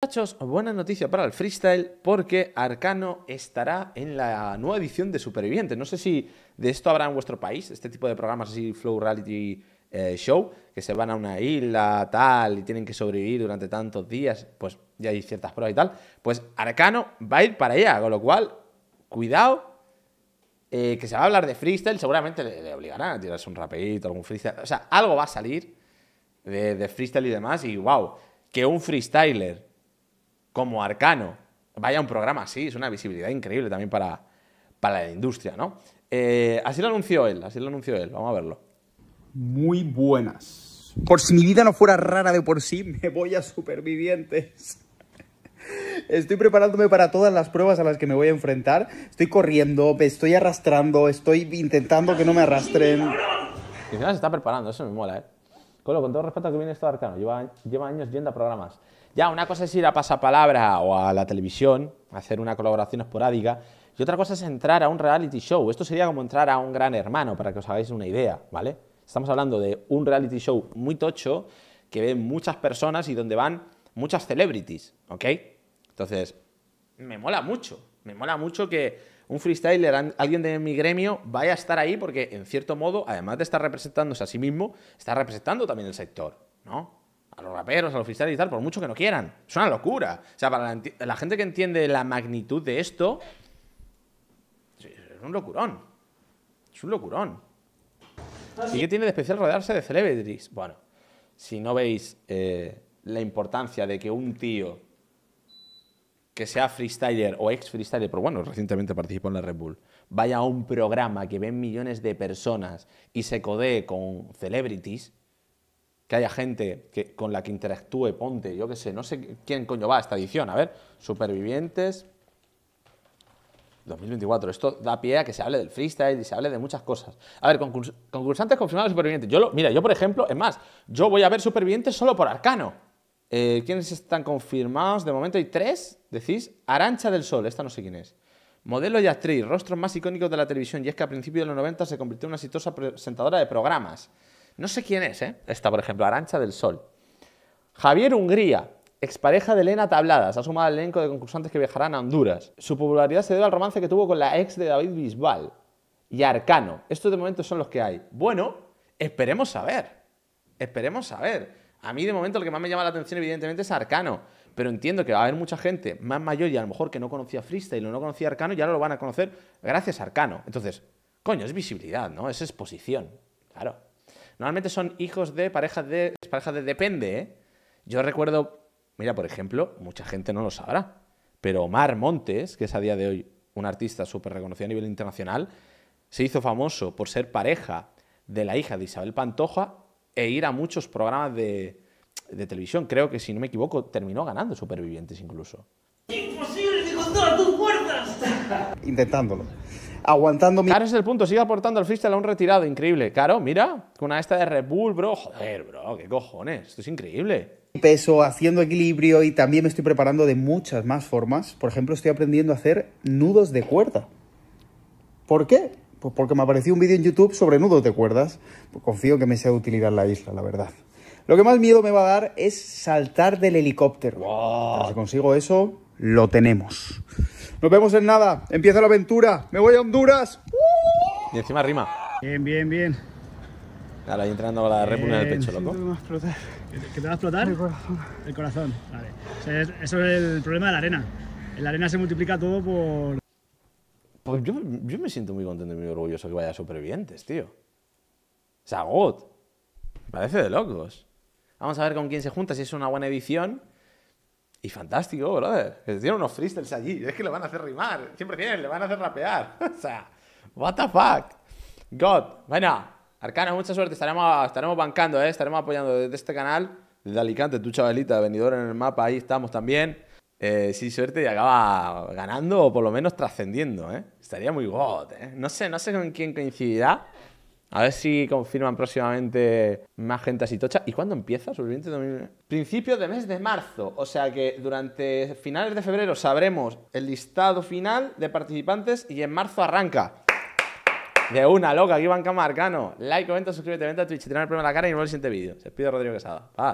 Muchachos, buena noticia para el freestyle porque Arcano estará en la nueva edición de Supervivientes. No sé si de esto habrá en vuestro país, este tipo de programas así, Flow Reality eh, Show, que se van a una isla, tal, y tienen que sobrevivir durante tantos días, pues ya hay ciertas pruebas y tal. Pues Arcano va a ir para allá, con lo cual, cuidado, eh, que se va a hablar de freestyle, seguramente le, obligará, obligarán a tirarse un rapidito, algún freestyle, o sea, algo va a salir de, de freestyle y demás, y wow, que un freestyler como Arcano vaya un programa así, es una visibilidad increíble también para, para la industria, ¿no? Eh, así lo anunció él, así lo anunció él, vamos a verlo. Muy buenas. Por si mi vida no fuera rara de por sí, me voy a supervivientes. Estoy preparándome para todas las pruebas a las que me voy a enfrentar. Estoy corriendo, me estoy arrastrando, estoy intentando que no me arrastren. Y se está preparando, eso me mola, ¿eh? Pues con todo respeto que viene esto Arcano, lleva, lleva años yendo a programas. Ya, una cosa es ir a pasapalabra o a la televisión, hacer una colaboración esporádica, y otra cosa es entrar a un reality show. Esto sería como entrar a un gran hermano, para que os hagáis una idea, ¿vale? Estamos hablando de un reality show muy tocho, que ven muchas personas y donde van muchas celebrities, ¿ok? Entonces, me mola mucho, me mola mucho que un freestyler, alguien de mi gremio, vaya a estar ahí porque, en cierto modo, además de estar representándose a sí mismo, está representando también el sector, ¿no? A los raperos, a los freestylers y tal, por mucho que no quieran. Es una locura. O sea, para la, gente que entiende la magnitud de esto, es un locurón. Es un locurón. ¿Y qué tiene de especial rodearse de celebrities? Bueno, si no veis eh, la importancia de que un tío que sea freestyler o ex freestyler, pero bueno, recientemente participó en la Red Bull, vaya a un programa que ven millones de personas y se codee con celebrities, que haya gente que, con la que interactúe, ponte, yo qué sé, no sé quién coño va a esta edición, a ver, supervivientes, 2024. Esto da pie a que se hable del freestyle y se hable de muchas cosas. A ver, concursantes concursantes confirmados supervivientes. Yo lo, mira, yo por ejemplo, es más, yo voy a ver supervivientes solo por Arcano. Eh, ¿Quiénes están confirmados? De momento hay tres, decís. Arancha del Sol, esta no sé quién es. Modelo y actriz, rostro más icónicos de la televisión. Y es que a principios de los 90 se convirtió en una exitosa presentadora de programas. No sé quién es, ¿eh? Esta, por ejemplo, Arancha del Sol. Javier Hungría, expareja de Elena Tabladas, ha sumado al elenco de concursantes que viajarán a Honduras. Su popularidad se debe al romance que tuvo con la ex de David Bisbal y Arcano. Estos de momento son los que hay. Bueno, esperemos a ver. Esperemos a ver. A mí de momento lo que más me llama la atención evidentemente es Arcano, pero entiendo que va a haber mucha gente más mayor y a lo mejor que no conocía Freestyle o no conocía Arcano, ya no lo van a conocer gracias a Arcano. Entonces, coño, es visibilidad, ¿no? Es exposición, claro. Normalmente son hijos de parejas de parejas de depende, ¿eh? Yo recuerdo, mira, por ejemplo, mucha gente no lo sabrá, pero Omar Montes, que es a día de hoy un artista súper reconocido a nivel internacional, se hizo famoso por ser pareja de la hija de Isabel Pantoja e ir a muchos programas de, de televisión. Creo que, si no me equivoco, terminó ganando Supervivientes incluso. ¡Imposible de tus puertas. Intentándolo. Aguantando mi... Claro, es el punto. Sigue aportando al freestyle a un retirado. Increíble. Claro, mira. con Una esta de Red Bull, bro. Joder, bro. ¿Qué cojones? Esto es increíble. Peso, haciendo equilibrio y también me estoy preparando de muchas más formas. Por ejemplo, estoy aprendiendo a hacer nudos de cuerda. ¿Por qué? Pues porque me apareció un vídeo en YouTube sobre nudos de cuerdas. Pues confío que me sea de utilidad la isla, la verdad. Lo que más miedo me va a dar es saltar del helicóptero. si consigo eso, lo tenemos. Nos vemos en nada. Empieza la aventura. Me voy a Honduras. Y encima rima. Bien, bien, bien. Ahora ahí entrando a la repugna del el pecho, loco. ¿Que te va a explotar? El corazón. El corazón, vale. eso es el problema de la arena. En la arena se multiplica todo por... Pues yo, me siento muy contento y muy orgulloso que vaya a Supervivientes, tío. God. Parece de locos. Vamos a ver con quién se junta, si es una buena edición. Y fantástico, brother. Que tienen unos freestyles allí. Es que le van a hacer rimar. Siempre tienen, le van a hacer rapear. o sea, what the fuck. God. Bueno, arcano mucha suerte. Estaremos, estaremos bancando, ¿eh? estaremos apoyando desde este canal. Desde Alicante, tu chavalita, vendedor en el mapa. Ahí estamos también eh, suerte y acaba ganando o por lo menos trascendiendo, ¿eh? Estaría muy god, ¿eh? No sé, no sé con quién coincidirá. A ver si confirman próximamente más gente así tocha. ¿Y cuándo empieza? Sobreviviente Principio de mes de marzo. O sea que durante finales de febrero sabremos el listado final de participantes y en marzo arranca. De una, loca, aquí Banca Marcano. Like, comenta, suscríbete, vente a Twitch, te el problema en la cara y nos vemos en el siguiente vídeo. Se pide Rodrigo Quesada. Paz.